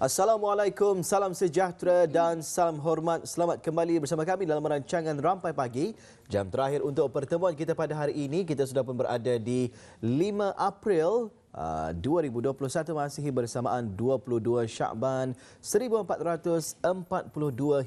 Assalamualaikum, salam sejahtera dan salam hormat. Selamat kembali bersama kami dalam rancangan Rampai Pagi. Jam terakhir untuk pertemuan kita pada hari ini. Kita sudah pun berada di 5 April 2021 uh, masih bersamaan 22 Syakban 1442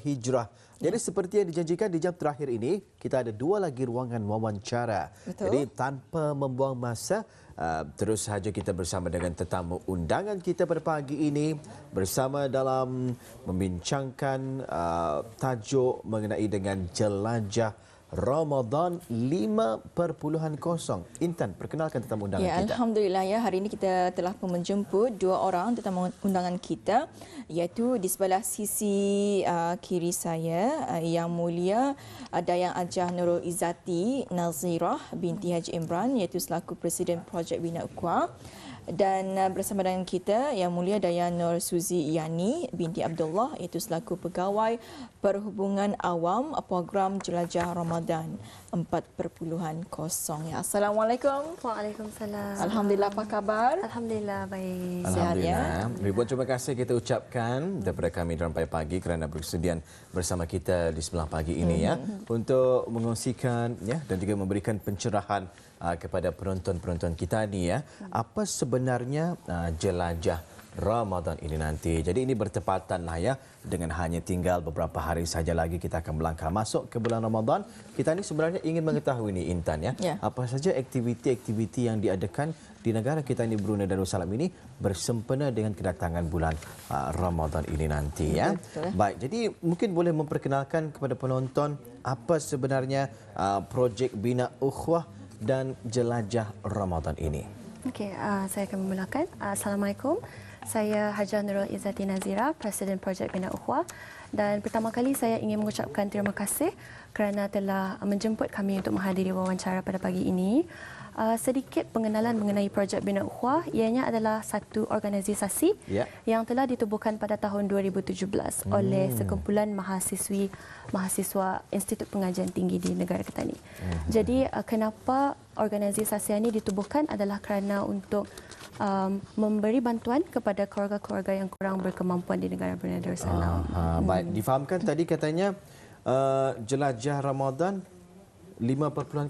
Hijrah. Jadi ya. seperti yang dijanjikan di jam terakhir ini, kita ada dua lagi ruangan wawancara. Betul. Jadi tanpa membuang masa, uh, terus saja kita bersama dengan tetamu undangan kita pada pagi ini bersama dalam membincangkan uh, tajuk mengenai dengan jelajah Ramadan 5.0. Intan, perkenalkan tetamu undangan ya, kita. Alhamdulillah ya, hari ini kita telah pun menjemput dua orang tetamu undangan kita iaitu di sebelah sisi uh, kiri saya uh, yang mulia ada uh, yang Ajah Nurul Izzati Nazirah binti Haji Imran iaitu selaku Presiden Projek Bina Ukwa dan uh, bersama dengan kita yang mulia Dayan Nur Suzi Yani binti Abdullah iaitu selaku pegawai perhubungan awam program jelajah Ramadan 4.0. Ya. Assalamualaikum. Waalaikumsalam. Alhamdulillah apa khabar? Alhamdulillah baik. Ya? Alhamdulillah. ya. Ribuan terima kasih kita ucapkan daripada kami dalam pagi kerana bersedia bersama kita di sebelah pagi ini ya hmm. untuk mengongsikan ya dan juga memberikan pencerahan Ah, kepada penonton-penonton kita ni ya. Apa sebenarnya ah, jelajah Ramadan ini nanti. Jadi ini bertepatan lah ya dengan hanya tinggal beberapa hari saja lagi kita akan melangkah masuk ke bulan Ramadan. Kita ini sebenarnya ingin mengetahui ni, Intan ya. ya. Apa saja aktiviti-aktiviti yang diadakan di negara kita ini Brunei Darussalam ini bersempena dengan kedatangan bulan ah, Ramadan ini nanti ya. Betul. Baik, jadi mungkin boleh memperkenalkan kepada penonton apa sebenarnya uh, projek Bina Ukhwah dan jelajah Ramadan ini. Okey, uh, saya akan memulakan. Uh, Assalamualaikum. Saya Hajar Nurul Izzati Nazira, Presiden Projek Bina Uhwa. Dan pertama kali saya ingin mengucapkan terima kasih kerana telah menjemput kami untuk menghadiri wawancara pada pagi ini. Uh, sedikit pengenalan mengenai projek Bina Ukhwa, ianya adalah satu organisasi yeah. yang telah ditubuhkan pada tahun 2017 oleh hmm. sekumpulan mahasiswi mahasiswa Institut Pengajian Tinggi di Negara Ketani. Hmm. Jadi uh, kenapa organisasi ini ditubuhkan adalah kerana untuk um, memberi bantuan kepada keluarga-keluarga yang kurang berkemampuan di negara Brunei Darussalam. Ha, ha, hmm. Baik, difahamkan tadi katanya Uh, jelajah Ramadan 5.0.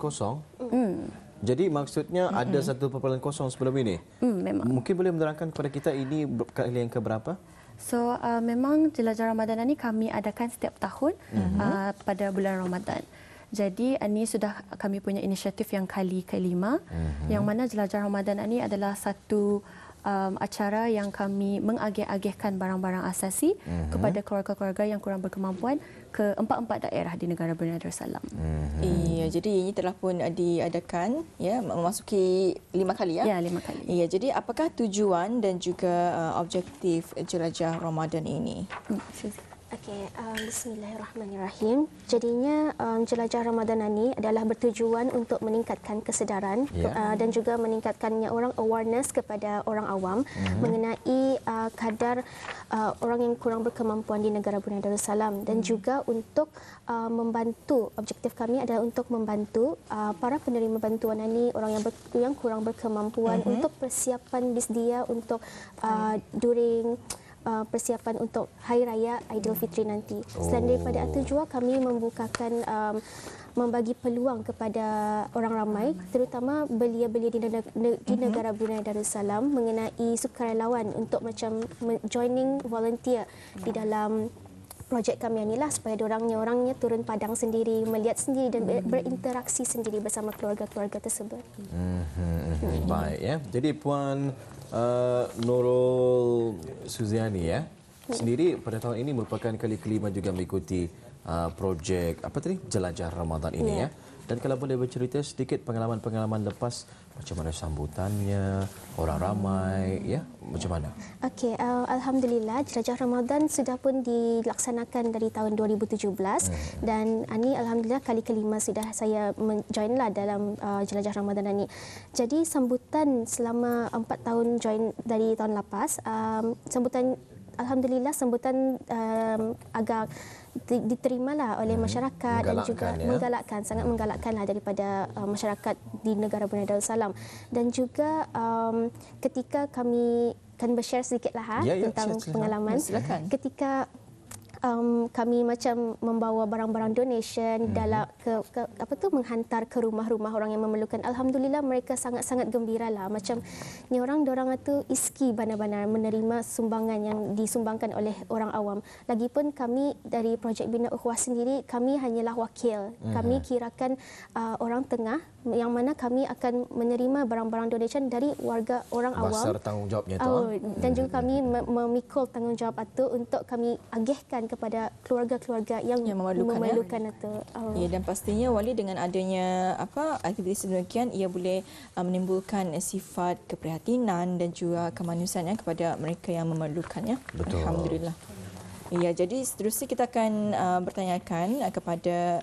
Mm. Jadi maksudnya mm -hmm. ada satu perpuluhan kosong sebelum ini? Mm, memang. Mungkin boleh menerangkan kepada kita ini kali yang keberapa? So uh, memang jelajah Ramadan ini kami adakan setiap tahun mm -hmm. uh, pada bulan Ramadan. Jadi uh, ini sudah kami punya inisiatif yang kali kelima. Mm -hmm. Yang mana jelajah Ramadan ini adalah satu um, acara yang kami mengagih-agihkan barang-barang asasi mm -hmm. kepada keluarga-keluarga yang kurang berkemampuan ke empat-empat daerah di negara Brunei Darussalam. Mm-hmm. Iya, jadi ini telah pun diadakan ya memasuki lima kali ya. Ya, lima kali. Iya, jadi apakah tujuan dan juga uh, objektif jelajah Ramadan ini? Hmm. Okey, um, Bismillahirrahmanirrahim. Jadinya um, jelajah Ramadan ini adalah bertujuan untuk meningkatkan kesedaran yeah. uh, dan juga meningkatkannya orang awareness kepada orang awam mm-hmm. mengenai uh, kadar uh, orang yang kurang berkemampuan di negara Brunei Darussalam dan mm-hmm. juga untuk uh, membantu objektif kami adalah untuk membantu uh, para penerima bantuan ini orang yang, ber, yang kurang berkemampuan mm-hmm. untuk persiapan bis dia untuk uh, during uh, persiapan untuk Hari Raya Aidilfitri nanti. Oh. Selain daripada itu oh. juga kami membukakan um, membagi peluang kepada orang ramai terutama belia-belia di, di mhm. negara Brunei Darussalam mengenai sukarelawan untuk macam joining volunteer di ya. dalam projek kami yang inilah supaya orangnya orangnya turun padang sendiri melihat sendiri dan mhm. berinteraksi sendiri bersama keluarga-keluarga tersebut. Mhm, Baik ya. Jadi puan Eh, Nurul Suziani ya. Sendiri pada tahun ini merupakan kali kelima juga mengikuti uh, projek apa tadi jelajah Ramadan ini yeah. ya. ya. Dan kalau boleh bercerita sedikit pengalaman-pengalaman lepas macam mana sambutannya, orang ramai, hmm. ya, macam mana? Okey, uh, Alhamdulillah, jelajah Ramadan sudah pun dilaksanakan dari tahun 2017 hmm. dan ini uh, Alhamdulillah kali kelima sudah saya join lah dalam uh, jelajah Ramadan ini. Jadi sambutan selama empat tahun join dari tahun lepas, um, sambutan alhamdulillah sambutan um, agak diterimalah oleh hmm. masyarakat dan juga ya. menggalakkan sangat menggalakkanlah daripada uh, masyarakat di negara Brunei Darussalam dan juga um, ketika kami kan bershare sedikitlah ha, ya, ya, tentang silakan. pengalaman silakan. ketika um, kami macam membawa barang-barang donation mm-hmm. dalam ke, ke apa tu menghantar ke rumah-rumah orang yang memerlukan. Alhamdulillah mereka sangat-sangat gembira lah. Macam ni orang dorang tu iski benar-benar menerima sumbangan yang disumbangkan oleh orang awam. Lagipun kami dari projek bina ukhuwah sendiri kami hanyalah wakil. Mm-hmm. Kami mhm. kirakan uh, orang tengah yang mana kami akan menerima barang-barang donation dari warga orang Basar awam. Besar tanggungjawabnya tu. Oh, eh? dan juga mhm. kami memikul tanggungjawab itu untuk kami agihkan kepada keluarga-keluarga yang, yang memerlukan, eh? memerlukan ya. itu. Oh. Ya dan pastinya wali dengan adanya apa aktiviti sedemikian ia boleh uh, menimbulkan sifat keprihatinan dan juga kemanusiaan ya, kepada mereka yang memerlukannya. Betul. Alhamdulillah. Ya jadi seterusnya kita akan uh, bertanyakan uh, kepada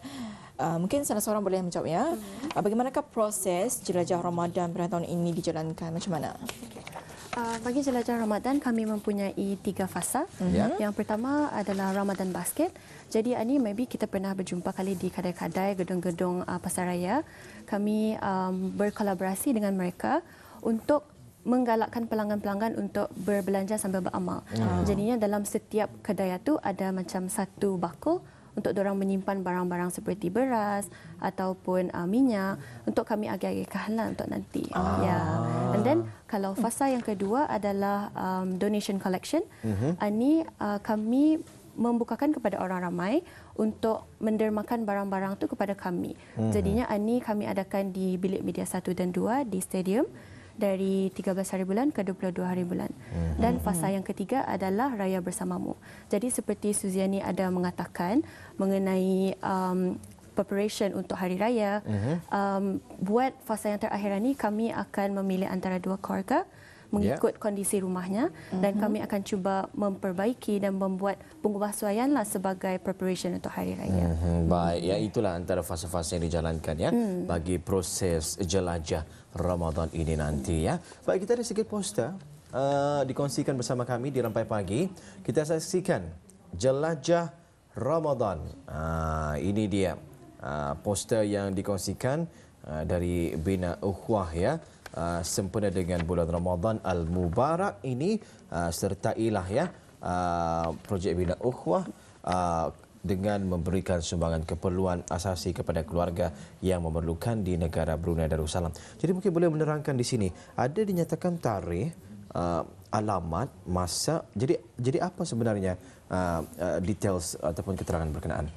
Uh, mungkin salah seorang boleh menjawab ya. Hmm. Uh, bagaimanakah proses jelajah Ramadan pada tahun ini dijalankan? Macam mana? Uh, bagi jelajah Ramadan kami mempunyai tiga fasa. Mhm. Yeah. Yang pertama adalah Ramadan basket. Jadi ini maybe kita pernah berjumpa kali di kadai-kadai gedung-gedung uh, pasaraya. Kami um, berkolaborasi dengan mereka untuk menggalakkan pelanggan-pelanggan untuk berbelanja sambil beramal. Yeah. Jadinya dalam setiap kedai itu ada macam satu bakul untuk orang menyimpan barang-barang seperti beras ataupun uh, minyak untuk kami agak-agak lah untuk nanti. Ah. Ya. Yeah. And then kalau fasa yang kedua adalah um, donation collection. Uh-huh. Mhm. Ah, ini uh, kami membukakan kepada orang ramai untuk mendermakan barang-barang tu kepada kami. Uh-huh. Jadinya ini ah, kami adakan di bilik media satu dan dua di stadium dari 13 hari bulan ke 22 hari bulan. Mhm. Dan fasa yang ketiga adalah raya bersamamu. Jadi seperti Suziani ada mengatakan mengenai um, preparation untuk hari raya, mhm. um, buat fasa yang terakhir ini kami akan memilih antara dua keluarga mengikut yeah. kondisi rumahnya mm-hmm. dan mhm. kami akan cuba memperbaiki dan membuat pengubahsuaianlah sebagai preparation untuk hari raya. Mm-hmm. Baik, ya itulah antara fasa-fasa yang dijalankan ya mm. bagi proses jelajah Ramadan ini nanti ya. Baik, kita ada sedikit poster uh, dikongsikan bersama kami di rampai pagi. Kita saksikan jelajah Ramadan. Uh, ini dia uh, poster yang dikongsikan uh, dari Bina Ukhwah ya. Ah, sempena dengan bulan Ramadan Al-Mubarak ini uh, sertailah ya uh, projek Bina Ukhwah uh, dengan memberikan sumbangan keperluan asasi kepada keluarga yang memerlukan di negara Brunei Darussalam. Jadi mungkin boleh menerangkan di sini, ada dinyatakan tarikh, uh, alamat, masa. Jadi jadi apa sebenarnya uh, uh, details ataupun keterangan berkenaan?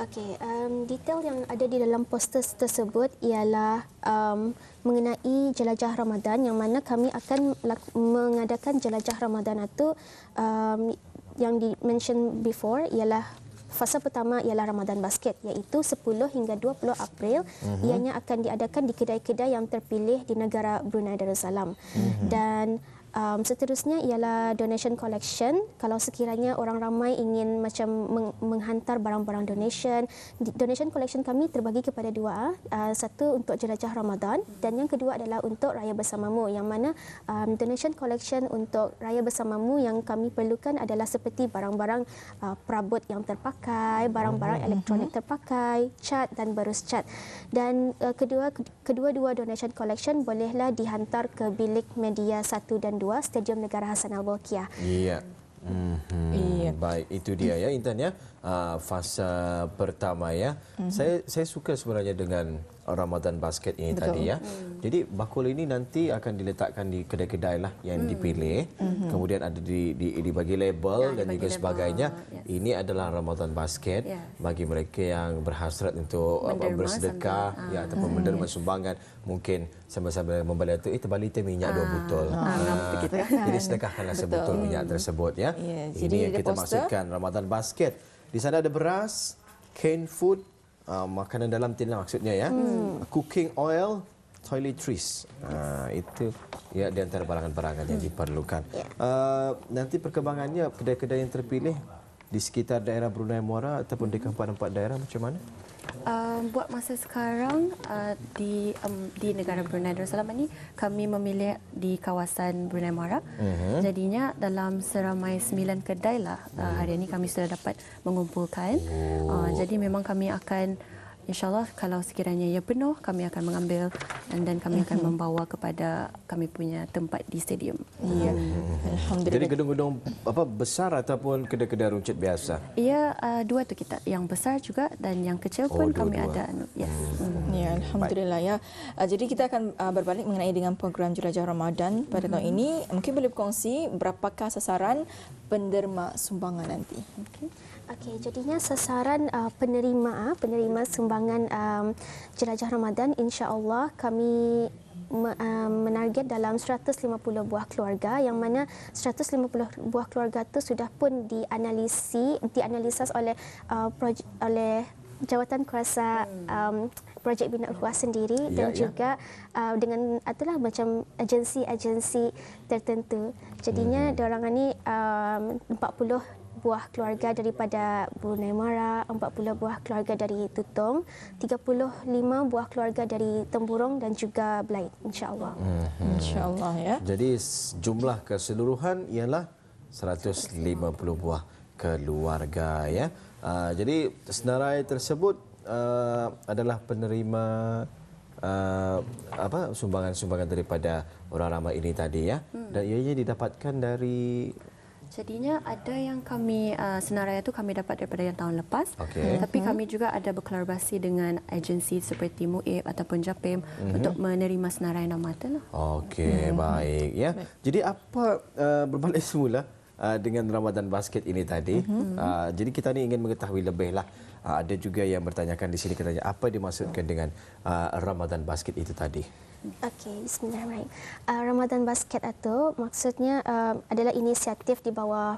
Okay, um, detail yang ada di dalam poster tersebut ialah um, mengenai jelajah Ramadan yang mana kami akan mengadakan jelajah Ramadan itu um, yang di mention before ialah fasa pertama ialah Ramadan Basket iaitu 10 hingga 20 April uh-huh. ianya akan diadakan di kedai-kedai yang terpilih di negara Brunei Darussalam uh-huh. dan Um, seterusnya ialah donation collection. Kalau sekiranya orang ramai ingin macam meng- menghantar barang-barang donation, donation collection kami terbagi kepada dua. Uh, satu untuk jelajah Ramadan dan yang kedua adalah untuk raya bersamamu. Yang mana um, donation collection untuk raya bersamamu yang kami perlukan adalah seperti barang-barang uh, perabot yang terpakai, barang-barang hmm, hmm. elektronik terpakai, cat dan berus cat. Dan uh, kedua kedua-dua donation collection bolehlah dihantar ke bilik media satu dan 2 Stadium Negara Hassan Al-Bolkiah. Iya. Mm-hmm. Iya. Baik, itu dia ya intan ya. Uh, fasa pertama ya. Mm-hmm. Saya saya suka sebenarnya dengan Ramadan Basket ini Betul. tadi ya. Hmm. Jadi bakul ini nanti akan diletakkan di kedai-kedai lah yang hmm. dipilih. Hmm. Kemudian ada di, di dibagi label ya, dan dibagi juga label. sebagainya. Yes. Ini adalah Ramadan Basket yes. bagi mereka yang berhasrat untuk menderma bersedekah sambil, ya uh. ataupun hmm. menerima yes. sumbangan mungkin sama-sama membeli itu eh terbalik itu minyak dua uh. botol. Uh. Uh. Jadi sedekahkanlah sebotol hmm. minyak tersebut ya. Yes. Ini Jadi, yang kita poster. maksudkan Ramadan Basket. Di sana ada beras, canned food, uh, makanan dalam tin lah maksudnya ya. Hmm. Cooking oil, toiletries. Uh, itu ya di antara barangan-barangan hmm. yang diperlukan. Uh, nanti perkembangannya kedai-kedai yang terpilih di sekitar daerah Brunei Muara ataupun di keempat-empat daerah macam mana? Um, buat masa sekarang uh, di um, di negara Brunei Darussalam ini kami memilih di kawasan Brunei Mara. Mm-hmm. Jadinya dalam seramai sembilan kedai lah uh, hari ini kami sudah dapat mengumpulkan. Oh. Uh, jadi memang kami akan InsyaAllah kalau sekiranya ia penuh, kami akan mengambil dan kami akan mhm. membawa kepada kami punya tempat di stadium. Ya. ya. Alhamdulillah. Jadi gedung-gedung apa besar ataupun kedai-kedai runcit biasa? Ya, uh, dua tu kita. Yang besar juga dan yang kecil oh, pun oh, dua, kami dua. ada. Yes. Hmm. hmm. Ya, Alhamdulillah. Ya. Uh, jadi kita akan uh, berbalik mengenai dengan program Jelajah Ramadan pada hmm. tahun ini. Mungkin boleh berkongsi berapakah sasaran penderma sumbangan nanti. Okay. Okey, jadinya sasaran uh, penerima ah, penerima sumbangan um, jelajah Ramadan insya-Allah kami um, menarget dalam 150 buah keluarga yang mana 150 buah keluarga itu sudah pun dianalisis, dianalisis oleh uh, proje- oleh jawatan kuasa um, projek bina ukhuwah sendiri ya, dan ya. juga uh, dengan itulah macam agensi-agensi tertentu jadinya hmm. diorang ni um, buah keluarga daripada Brunei Mara, 40 buah keluarga dari Tutong, 35 buah keluarga dari Temburong dan juga Insya Allah Hmm. Allah ya. Jadi jumlah keseluruhan ialah 150 buah keluarga ya. Uh, jadi senarai tersebut uh, adalah penerima uh, apa sumbangan-sumbangan daripada orang ramai ini tadi ya. Hmm. Dan ianya didapatkan dari Jadinya ada yang kami uh, senaraya tu kami dapat daripada yang tahun lepas. Okay. Mm-hmm. Tapi mhm. kami juga ada berkolaborasi dengan agensi seperti MUIP ataupun JAPIM mm-hmm. untuk menerima senarai nama lah. Okey, mm-hmm. baik ya. Baik. Jadi apa uh, berbalik semula uh, dengan Ramadan basket ini tadi. Mm-hmm. Uh, jadi kita ni ingin mengetahui lebih lah. Uh, ada juga yang bertanyakan di sini katanya apa dimaksudkan dengan uh, Ramadan basket itu tadi. Okey, bismillahirrahmanirrahim. Uh, Ramadan Basket atau maksudnya uh, adalah inisiatif di bawah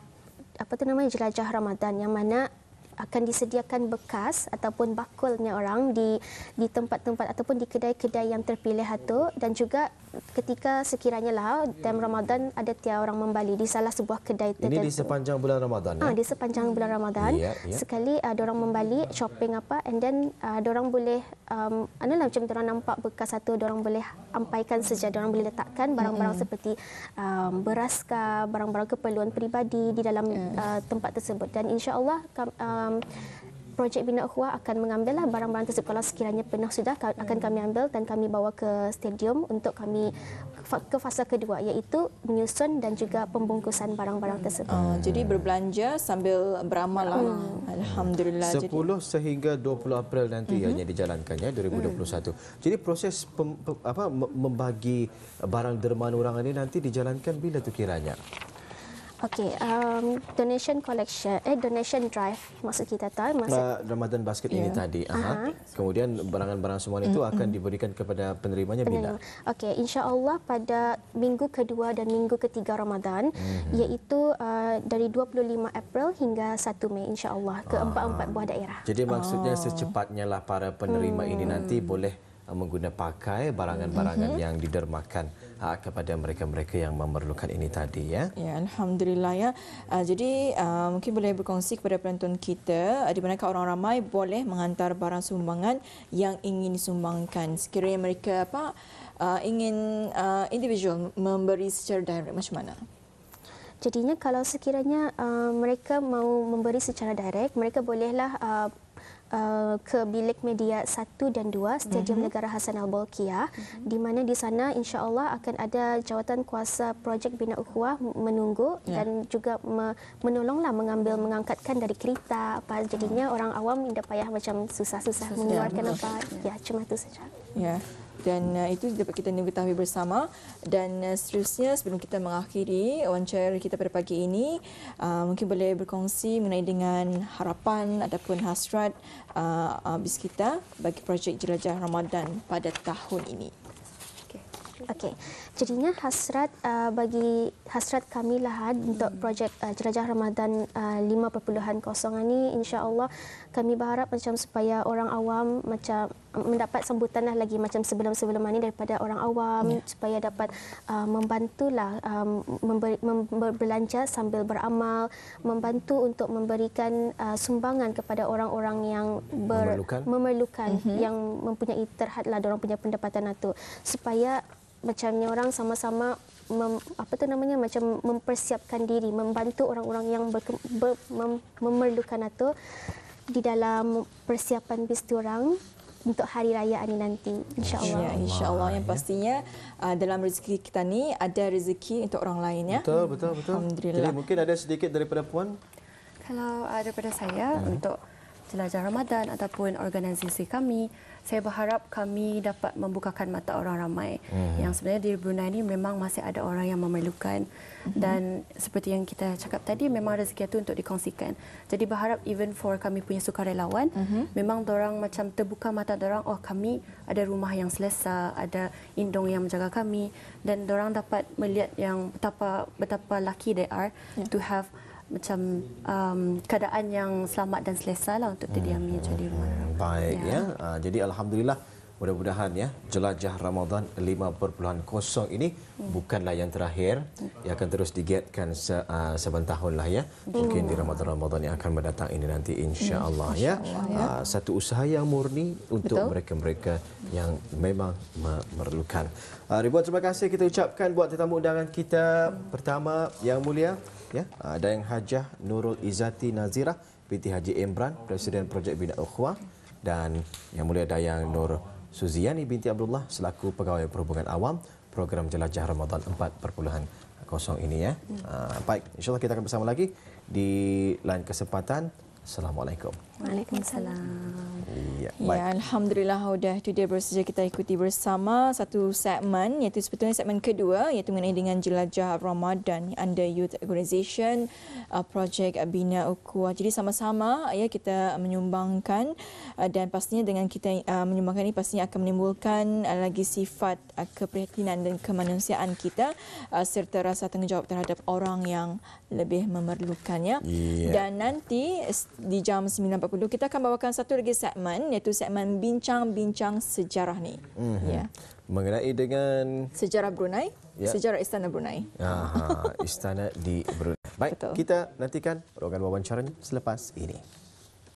apa tu namanya jelajah Ramadan yang mana akan disediakan bekas ataupun bakulnya orang di di tempat-tempat ataupun di kedai-kedai yang terpilih atau dan juga ketika sekiranya lah dalam Ramadan ada tiada orang membali di salah sebuah kedai tertentu. Ini ah, ya? di sepanjang bulan Ramadan ya. Ah, di sepanjang bulan Ramadan. Yeah, yeah. Sekali ada uh, orang membali shopping apa and then ah, ada orang boleh um, anulah macam orang nampak bekas satu orang boleh ampaikan saja orang boleh letakkan barang-barang mm-hmm. seperti um, beras ke barang-barang keperluan peribadi di dalam mm. uh, tempat tersebut dan insya-Allah um, um, projek bina khuah akan mengambillah barang-barang tersebut kalau sekiranya penuh sudah akan kami ambil dan kami bawa ke stadium untuk kami ke fasa kedua iaitu menyusun dan juga pembungkusan barang-barang hmm. tersebut. Uh, jadi berbelanja sambil beramal lah. Uh. Alhamdulillah. 10 jadi. sehingga 20 April nanti uh-huh. Hmm. yang dijalankannya 2021. Uh-huh. Jadi proses pem, apa, membagi barang dermawan orang ini nanti dijalankan bila tu kiranya? Okey, um, donation collection, eh donation drive maksud kita tahu. Maksud... Uh, Ramadan basket yeah. ini ya. tadi. Uh-huh. Kemudian barangan-barangan semua itu mm-hmm. akan diberikan kepada penerimanya Penerima. bila? Okay, insya Allah pada minggu kedua dan minggu ketiga Ramadan, mm-hmm. iaitu uh, dari 25 April hingga 1 Mei, insya Allah ke uh-huh. empat-empat buah daerah. Jadi maksudnya oh. secepatnya lah para penerima mm-hmm. ini hmm. nanti boleh uh, menggunakan pakai barangan-barangan mm-hmm. yang didermakan uh, kepada mereka-mereka yang memerlukan ini tadi ya. Ya, alhamdulillah ya. Uh, jadi uh, mungkin boleh berkongsi kepada penonton kita uh, di manakah orang ramai boleh menghantar barang sumbangan yang ingin disumbangkan. Sekiranya mereka apa uh, ingin uh, individual memberi secara direct macam mana? Jadinya kalau sekiranya uh, mereka mau memberi secara direct, mereka bolehlah uh, Eh, ke bilik media 1 dan 2 Stadium mm-hmm. Negara Hassan Al-Bolkiah mm-hmm. di mana di sana insya-Allah akan ada jawatan kuasa projek bina ukhuwah menunggu yeah. dan juga me- menolonglah mengambil mengangkatkan dari kereta apa jadinya hmm. orang awam tidak payah macam susah-susah, mengeluarkan apa ya. ya cuma itu saja. Yeah dan uh, itu dapat kita mengetahui bersama dan uh, seterusnya sebelum kita mengakhiri wawancara kita pada pagi ini uh, mungkin boleh berkongsi mengenai dengan harapan ataupun hasrat uh, uh, bis kita bagi projek jelajah Ramadan pada tahun ini. Okey. Jadinya hasrat uh, bagi hasrat kami lah untuk hmm. projek uh, Jelajah Ramadan uh, 5.0 ini insya-Allah kami berharap macam supaya orang awam macam um, mendapat sambutan lah lagi macam sebelum-sebelum ini daripada orang awam yeah. supaya dapat uh, membantulah um, membelanja mem- sambil beramal membantu untuk memberikan uh, sumbangan kepada orang-orang yang ber- memerlukan, memerlukan mm-hmm. yang mempunyai terhadlah orang punya pendapatan itu supaya macamnya orang sama-sama mem, apa tu namanya macam mempersiapkan diri membantu orang-orang yang berke, ber, mem, memerlukan atau di dalam persiapan bis orang untuk hari raya ini nanti insyaallah ya, insyaallah yang ya. pastinya uh, dalam rezeki kita ni ada rezeki untuk orang lain ya betul betul betul jadi mungkin ada sedikit daripada puan kalau uh, daripada saya hmm. untuk jelajah Ramadan ataupun organisasi kami, saya berharap kami dapat membukakan mata orang ramai. Mm-hmm. Yang sebenarnya di Brunei ini memang masih ada orang yang memerlukan hmm. dan mm-hmm. seperti yang kita cakap tadi memang rezeki itu untuk dikongsikan. Jadi berharap even for kami punya sukarelawan mm-hmm. memang orang macam terbuka mata orang oh kami ada rumah yang selesa, ada indong yang menjaga kami dan orang dapat melihat yang betapa betapa lucky they are yeah. to have macam um, keadaan yang selamat dan selesa lah untuk terdiamnya hmm. jadi rumah. Baik ya. ya. Ah, jadi alhamdulillah mudah-mudahan ya jelajah Ramadan 5.0 ini bukanlah yang terakhir yang akan terus digiatkan se, uh, ah, sebentar tahun lah ya mungkin di Ramadan Ramadan yang akan mendatang ini nanti insya-Allah ya uh, satu usaha yang murni untuk mereka-mereka yang memang memerlukan uh, ribuan terima kasih kita ucapkan buat tetamu undangan kita pertama yang mulia ya uh, Dayang Hajah Nurul Izzati Nazira Piti Haji Imran presiden projek bina ukhuwah dan yang mulia Dayang Nur Suziani binti Abdullah selaku pegawai perhubungan awam program jelajah Ramadan 4.0 ini ya. Hmm. Uh, baik, insyaallah kita akan bersama lagi di lain kesempatan. Assalamualaikum. Waalaikumsalam. Ya, ya alhamdulillah sudah tu dia baru saja kita ikuti bersama satu segmen iaitu sebetulnya segmen kedua iaitu mengenai dengan jelajah Ramadan under Youth Organization uh, Project Bina Ukwa. Jadi sama-sama ya kita menyumbangkan uh, dan pastinya dengan kita uh, menyumbangkan ini pastinya akan menimbulkan uh, lagi sifat uh, keprihatinan dan kemanusiaan kita uh, serta rasa tanggungjawab terhadap orang yang lebih memerlukannya. Ya. Dan nanti di jam 9 2020 kita akan bawakan satu lagi segmen iaitu segmen bincang-bincang sejarah ni mm-hmm. ya mengenai dengan sejarah Brunei ya. sejarah istana Brunei Aha, istana di Brunei baik Betul. kita nantikan program wawancara selepas ini